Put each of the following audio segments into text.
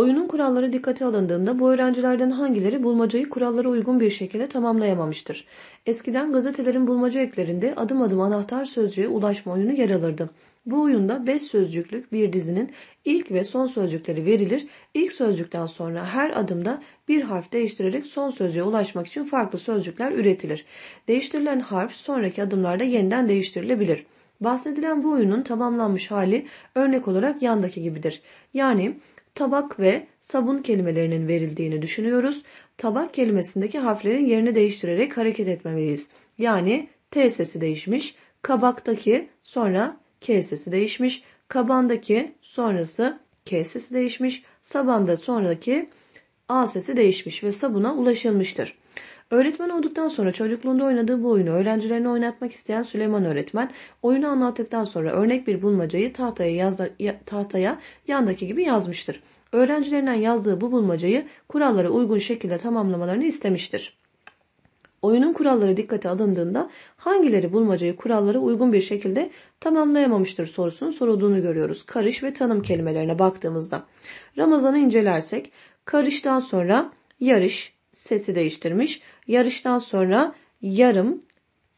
Oyunun kuralları dikkate alındığında bu öğrencilerden hangileri bulmacayı kurallara uygun bir şekilde tamamlayamamıştır. Eskiden gazetelerin bulmaca eklerinde adım adım anahtar sözcüğe ulaşma oyunu yer alırdı. Bu oyunda 5 sözcüklük bir dizinin ilk ve son sözcükleri verilir. İlk sözcükten sonra her adımda bir harf değiştirerek son sözcüğe ulaşmak için farklı sözcükler üretilir. Değiştirilen harf sonraki adımlarda yeniden değiştirilebilir. Bahsedilen bu oyunun tamamlanmış hali örnek olarak yandaki gibidir. Yani tabak ve sabun kelimelerinin verildiğini düşünüyoruz. Tabak kelimesindeki harflerin yerini değiştirerek hareket etmemeliyiz. Yani T sesi değişmiş, kabaktaki sonra K sesi değişmiş, kabandaki sonrası K sesi değişmiş, sabanda sonraki A sesi değişmiş ve sabuna ulaşılmıştır. Öğretmen olduktan sonra çocukluğunda oynadığı bu oyunu öğrencilerine oynatmak isteyen Süleyman öğretmen oyunu anlattıktan sonra örnek bir bulmacayı tahtaya, yazda, tahtaya yandaki gibi yazmıştır. Öğrencilerinden yazdığı bu bulmacayı kurallara uygun şekilde tamamlamalarını istemiştir. Oyunun kuralları dikkate alındığında hangileri bulmacayı kurallara uygun bir şekilde tamamlayamamıştır sorusunun sorulduğunu görüyoruz. Karış ve tanım kelimelerine baktığımızda. Ramazan'ı incelersek karıştan sonra yarış sesi değiştirmiş, Yarıştan sonra yarım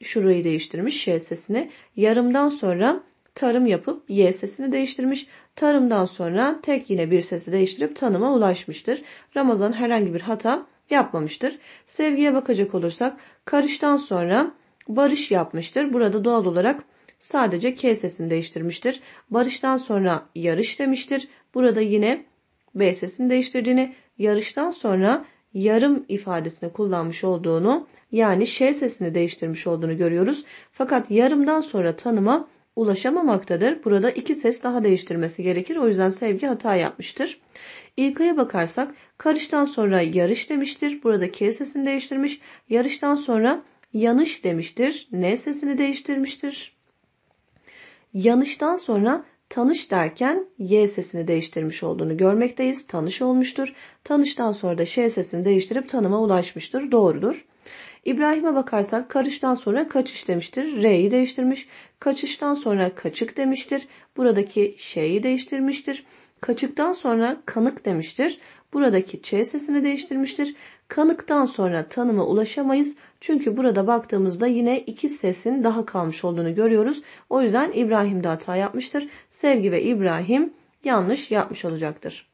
şurayı değiştirmiş ş sesini. Yarımdan sonra tarım yapıp y sesini değiştirmiş. Tarımdan sonra tek yine bir sesi değiştirip tanıma ulaşmıştır. Ramazan herhangi bir hata yapmamıştır. Sevgiye bakacak olursak karıştan sonra barış yapmıştır. Burada doğal olarak sadece K sesini değiştirmiştir. Barıştan sonra yarış demiştir. Burada yine B sesini değiştirdiğini, yarıştan sonra yarım ifadesini kullanmış olduğunu yani ş sesini değiştirmiş olduğunu görüyoruz. Fakat yarımdan sonra tanıma ulaşamamaktadır. Burada iki ses daha değiştirmesi gerekir. O yüzden sevgi hata yapmıştır. İlkaya bakarsak karıştan sonra yarış demiştir. Burada k sesini değiştirmiş. Yarıştan sonra yanış demiştir. N sesini değiştirmiştir. Yanıştan sonra Tanış derken Y sesini değiştirmiş olduğunu görmekteyiz. Tanış olmuştur. Tanıştan sonra da Ş sesini değiştirip tanıma ulaşmıştır. Doğrudur. İbrahim'e bakarsak karıştan sonra kaçış demiştir. R'yi değiştirmiş. Kaçıştan sonra kaçık demiştir. Buradaki şeyi değiştirmiştir. Kaçıktan sonra kanık demiştir buradaki ç sesini değiştirmiştir. Kanıktan sonra tanıma ulaşamayız. Çünkü burada baktığımızda yine iki sesin daha kalmış olduğunu görüyoruz. O yüzden İbrahim de hata yapmıştır. Sevgi ve İbrahim yanlış yapmış olacaktır.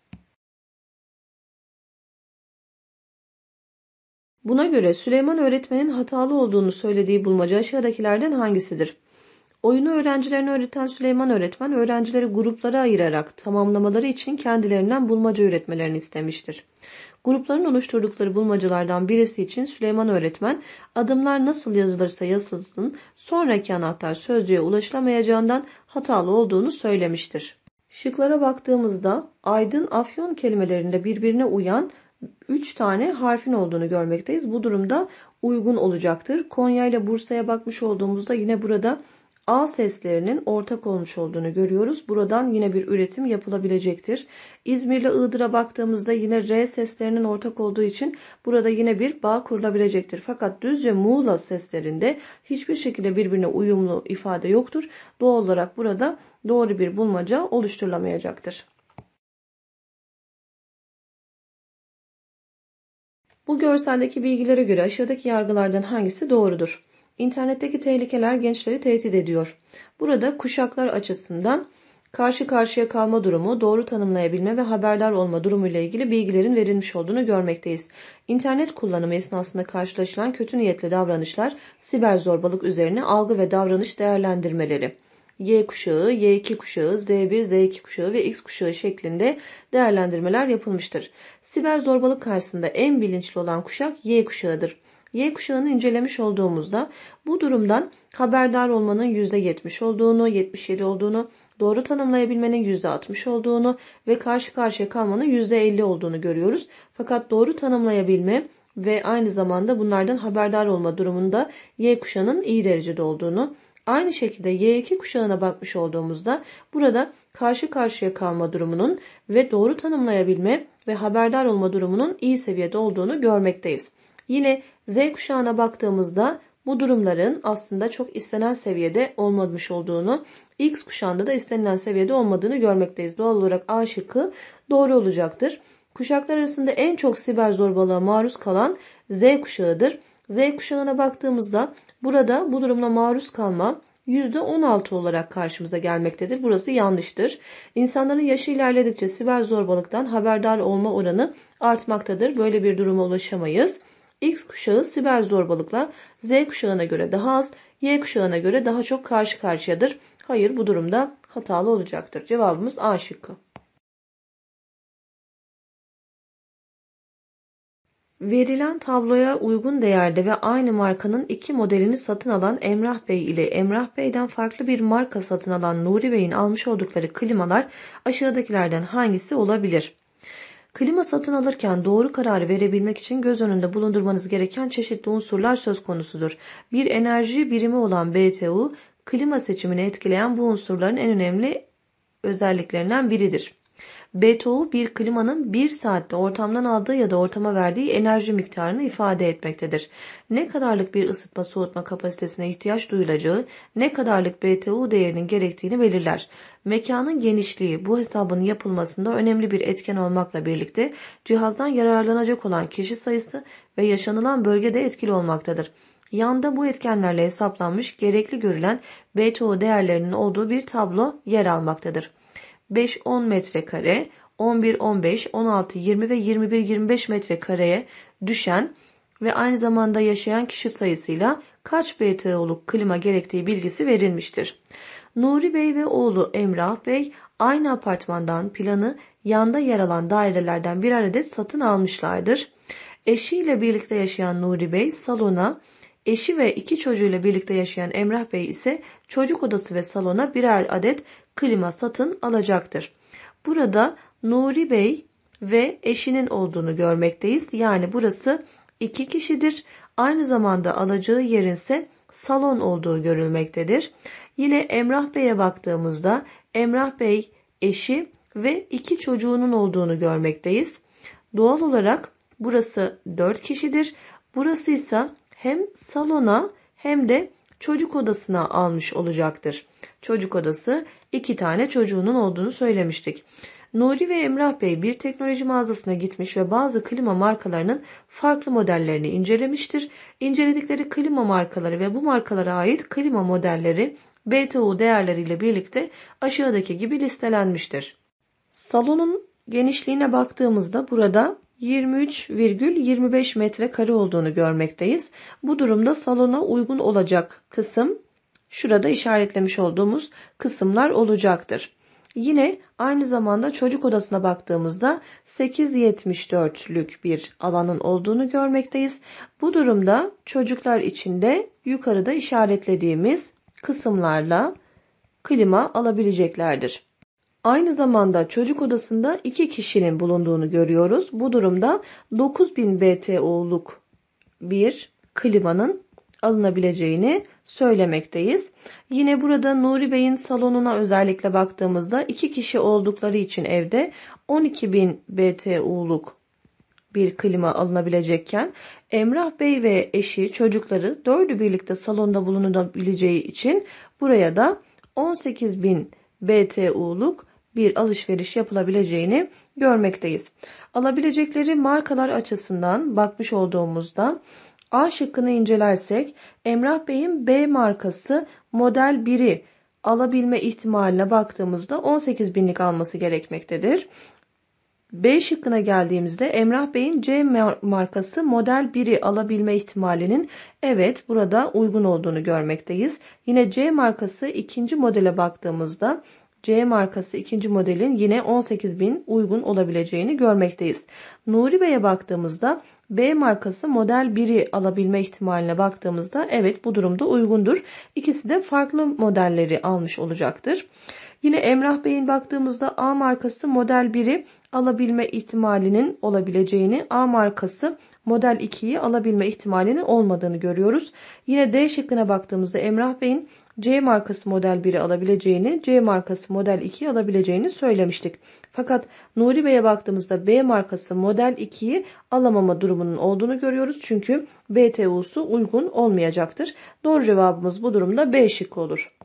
Buna göre Süleyman öğretmenin hatalı olduğunu söylediği bulmaca aşağıdakilerden hangisidir? Oyunu öğrencilerine öğreten Süleyman öğretmen öğrencileri gruplara ayırarak tamamlamaları için kendilerinden bulmaca üretmelerini istemiştir. Grupların oluşturdukları bulmacalardan birisi için Süleyman öğretmen adımlar nasıl yazılırsa yazılsın sonraki anahtar sözcüğe ulaşılamayacağından hatalı olduğunu söylemiştir. Şıklara baktığımızda aydın afyon kelimelerinde birbirine uyan 3 tane harfin olduğunu görmekteyiz. Bu durumda uygun olacaktır. Konya ile Bursa'ya bakmış olduğumuzda yine burada A seslerinin ortak olmuş olduğunu görüyoruz. Buradan yine bir üretim yapılabilecektir. İzmir ile Iğdır'a baktığımızda yine R seslerinin ortak olduğu için burada yine bir bağ kurulabilecektir. Fakat Düzce Muğla seslerinde hiçbir şekilde birbirine uyumlu ifade yoktur. Doğal olarak burada doğru bir bulmaca oluşturulamayacaktır. Bu görseldeki bilgilere göre aşağıdaki yargılardan hangisi doğrudur? İnternetteki tehlikeler gençleri tehdit ediyor. Burada kuşaklar açısından karşı karşıya kalma durumu, doğru tanımlayabilme ve haberdar olma durumuyla ilgili bilgilerin verilmiş olduğunu görmekteyiz. İnternet kullanımı esnasında karşılaşılan kötü niyetli davranışlar, siber zorbalık üzerine algı ve davranış değerlendirmeleri. Y kuşağı, Y2 kuşağı, Z1, Z2 kuşağı ve X kuşağı şeklinde değerlendirmeler yapılmıştır. Siber zorbalık karşısında en bilinçli olan kuşak Y kuşağıdır. Y kuşağını incelemiş olduğumuzda bu durumdan haberdar olmanın %70 olduğunu, 77 olduğunu, doğru tanımlayabilmenin %60 olduğunu ve karşı karşıya kalmanın %50 olduğunu görüyoruz. Fakat doğru tanımlayabilme ve aynı zamanda bunlardan haberdar olma durumunda Y kuşağının iyi derecede olduğunu, aynı şekilde Y2 kuşağına bakmış olduğumuzda burada karşı karşıya kalma durumunun ve doğru tanımlayabilme ve haberdar olma durumunun iyi seviyede olduğunu görmekteyiz. Yine Z kuşağına baktığımızda bu durumların aslında çok istenen seviyede olmamış olduğunu, X kuşağında da istenilen seviyede olmadığını görmekteyiz. Doğal olarak A şıkkı doğru olacaktır. Kuşaklar arasında en çok siber zorbalığa maruz kalan Z kuşağıdır. Z kuşağına baktığımızda burada bu durumla maruz kalma %16 olarak karşımıza gelmektedir. Burası yanlıştır. İnsanların yaşı ilerledikçe siber zorbalıktan haberdar olma oranı artmaktadır. Böyle bir duruma ulaşamayız. X kuşağı siber zorbalıkla Z kuşağına göre daha az, Y kuşağına göre daha çok karşı karşıyadır. Hayır bu durumda hatalı olacaktır. Cevabımız A şıkkı. Verilen tabloya uygun değerde ve aynı markanın iki modelini satın alan Emrah Bey ile Emrah Bey'den farklı bir marka satın alan Nuri Bey'in almış oldukları klimalar aşağıdakilerden hangisi olabilir? Klima satın alırken doğru kararı verebilmek için göz önünde bulundurmanız gereken çeşitli unsurlar söz konusudur. Bir enerji birimi olan BTU, klima seçimini etkileyen bu unsurların en önemli özelliklerinden biridir. BTO bir klimanın bir saatte ortamdan aldığı ya da ortama verdiği enerji miktarını ifade etmektedir. Ne kadarlık bir ısıtma soğutma kapasitesine ihtiyaç duyulacağı, ne kadarlık BTU değerinin gerektiğini belirler. Mekanın genişliği bu hesabın yapılmasında önemli bir etken olmakla birlikte cihazdan yararlanacak olan kişi sayısı ve yaşanılan bölgede etkili olmaktadır. Yanda bu etkenlerle hesaplanmış gerekli görülen BTO değerlerinin olduğu bir tablo yer almaktadır. 5-10 metrekare, 11-15, 16-20 ve 21-25 metrekareye düşen ve aynı zamanda yaşayan kişi sayısıyla kaç BTO'luk klima gerektiği bilgisi verilmiştir. Nuri Bey ve oğlu Emrah Bey aynı apartmandan planı yanda yer alan dairelerden bir adet satın almışlardır. Eşiyle birlikte yaşayan Nuri Bey salona Eşi ve iki çocuğuyla birlikte yaşayan Emrah Bey ise çocuk odası ve salona birer adet klima satın alacaktır. Burada Nuri Bey ve eşinin olduğunu görmekteyiz. Yani burası iki kişidir. Aynı zamanda alacağı yerin ise salon olduğu görülmektedir. Yine Emrah Bey'e baktığımızda Emrah Bey eşi ve iki çocuğunun olduğunu görmekteyiz. Doğal olarak burası 4 kişidir. Burası ise hem salona hem de çocuk odasına almış olacaktır. Çocuk odası iki tane çocuğunun olduğunu söylemiştik. Nuri ve Emrah Bey bir teknoloji mağazasına gitmiş ve bazı klima markalarının farklı modellerini incelemiştir. İnceledikleri klima markaları ve bu markalara ait klima modelleri BTU değerleriyle birlikte aşağıdaki gibi listelenmiştir. Salonun genişliğine baktığımızda burada 23,25 metrekare olduğunu görmekteyiz. Bu durumda salona uygun olacak kısım şurada işaretlemiş olduğumuz kısımlar olacaktır. Yine aynı zamanda çocuk odasına baktığımızda 8.74'lük bir alanın olduğunu görmekteyiz. Bu durumda çocuklar için de yukarıda işaretlediğimiz kısımlarla klima alabileceklerdir. Aynı zamanda çocuk odasında iki kişinin bulunduğunu görüyoruz. Bu durumda 9000 BTU'luk bir klimanın alınabileceğini söylemekteyiz. Yine burada Nuri Bey'in salonuna özellikle baktığımızda iki kişi oldukları için evde 12.000 BTU'luk bir klima alınabilecekken Emrah Bey ve eşi çocukları dördü birlikte salonda bulunabileceği için buraya da 18.000 BTU'luk bir alışveriş yapılabileceğini görmekteyiz. Alabilecekleri markalar açısından bakmış olduğumuzda A şıkkını incelersek Emrah Bey'in B markası model 1'i alabilme ihtimaline baktığımızda 18 binlik alması gerekmektedir. B şıkkına geldiğimizde Emrah Bey'in C markası model 1'i alabilme ihtimalinin evet burada uygun olduğunu görmekteyiz. Yine C markası ikinci modele baktığımızda C markası ikinci modelin yine 18.000 uygun olabileceğini görmekteyiz. Nuri Bey'e baktığımızda B markası model 1'i alabilme ihtimaline baktığımızda evet bu durumda uygundur. İkisi de farklı modelleri almış olacaktır. Yine Emrah Bey'in baktığımızda A markası model 1'i alabilme ihtimalinin olabileceğini, A markası model 2'yi alabilme ihtimalinin olmadığını görüyoruz. Yine D şıkkına baktığımızda Emrah Bey'in C markası model 1'i alabileceğini, C markası model 2'yi alabileceğini söylemiştik. Fakat Nuri Bey'e baktığımızda B markası model 2'yi alamama durumunun olduğunu görüyoruz. Çünkü BTU'su uygun olmayacaktır. Doğru cevabımız bu durumda B şıkkı olur.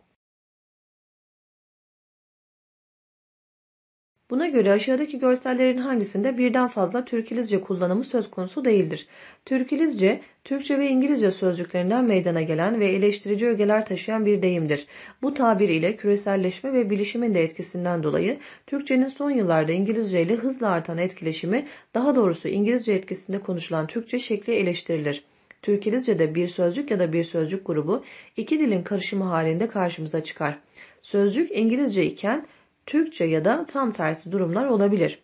Buna göre aşağıdaki görsellerin hangisinde birden fazla Türkilizce kullanımı söz konusu değildir? Türkilizce, Türkçe ve İngilizce sözcüklerinden meydana gelen ve eleştirici ögeler taşıyan bir deyimdir. Bu tabir ile küreselleşme ve bilişimin de etkisinden dolayı Türkçenin son yıllarda İngilizce ile hızla artan etkileşimi, daha doğrusu İngilizce etkisinde konuşulan Türkçe şekli eleştirilir. Türkilizce'de bir sözcük ya da bir sözcük grubu iki dilin karışımı halinde karşımıza çıkar. Sözcük İngilizce iken Türkçe ya da tam tersi durumlar olabilir.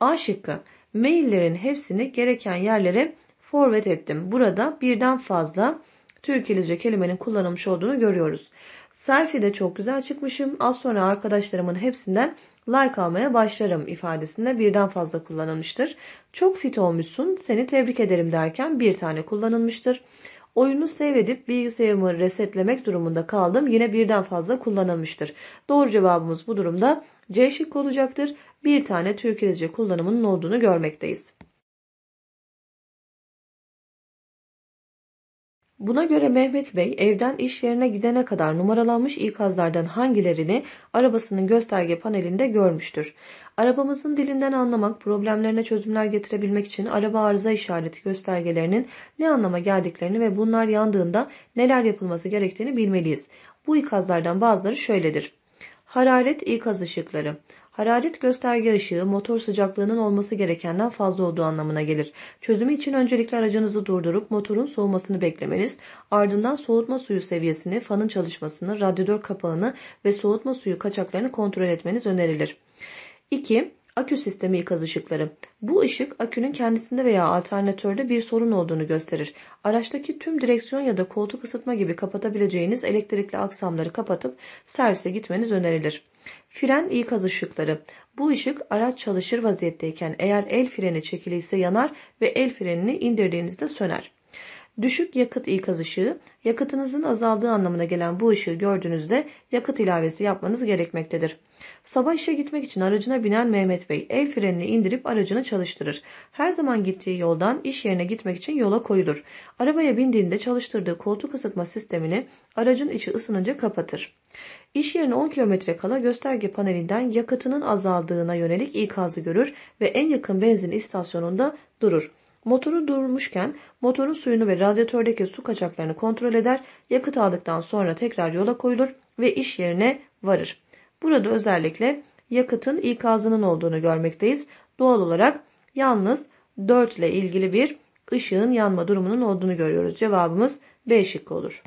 A şıkkı. Maillerin hepsini gereken yerlere forvet ettim. Burada birden fazla Türkçe kelimenin kullanılmış olduğunu görüyoruz. de çok güzel çıkmışım. Az sonra arkadaşlarımın hepsinden like almaya başlarım ifadesinde birden fazla kullanılmıştır. Çok fit olmuşsun, seni tebrik ederim derken bir tane kullanılmıştır. Oyunu save edip bilgisayarımı resetlemek durumunda kaldım. Yine birden fazla kullanılmıştır. Doğru cevabımız bu durumda C şık olacaktır. Bir tane Türkçe kullanımının olduğunu görmekteyiz. Buna göre Mehmet Bey evden iş yerine gidene kadar numaralanmış ikazlardan hangilerini arabasının gösterge panelinde görmüştür. Arabamızın dilinden anlamak, problemlerine çözümler getirebilmek için araba arıza işareti göstergelerinin ne anlama geldiklerini ve bunlar yandığında neler yapılması gerektiğini bilmeliyiz. Bu ikazlardan bazıları şöyledir. Hararet ikaz ışıkları Hararet gösterge ışığı motor sıcaklığının olması gerekenden fazla olduğu anlamına gelir. Çözümü için öncelikle aracınızı durdurup motorun soğumasını beklemeniz, ardından soğutma suyu seviyesini, fanın çalışmasını, radyatör kapağını ve soğutma suyu kaçaklarını kontrol etmeniz önerilir. 2. Akü sistemi ikaz ışıkları. Bu ışık akünün kendisinde veya alternatörde bir sorun olduğunu gösterir. Araçtaki tüm direksiyon ya da koltuk ısıtma gibi kapatabileceğiniz elektrikli aksamları kapatıp servise gitmeniz önerilir. Fren ikaz ışıkları. Bu ışık araç çalışır vaziyetteyken eğer el freni çekiliyse yanar ve el frenini indirdiğinizde söner. Düşük yakıt ikaz ışığı, yakıtınızın azaldığı anlamına gelen bu ışığı gördüğünüzde yakıt ilavesi yapmanız gerekmektedir. Sabah işe gitmek için aracına binen Mehmet Bey el frenini indirip aracını çalıştırır. Her zaman gittiği yoldan iş yerine gitmek için yola koyulur. Arabaya bindiğinde çalıştırdığı koltuk ısıtma sistemini aracın içi ısınınca kapatır. İş yerine 10 kilometre kala gösterge panelinden yakıtının azaldığına yönelik ikazı görür ve en yakın benzin istasyonunda durur. Motoru durmuşken motorun suyunu ve radyatördeki su kaçaklarını kontrol eder, yakıt aldıktan sonra tekrar yola koyulur ve iş yerine varır. Burada özellikle yakıtın ikazının olduğunu görmekteyiz. Doğal olarak yalnız 4 ile ilgili bir ışığın yanma durumunun olduğunu görüyoruz. Cevabımız B şıkkı olur.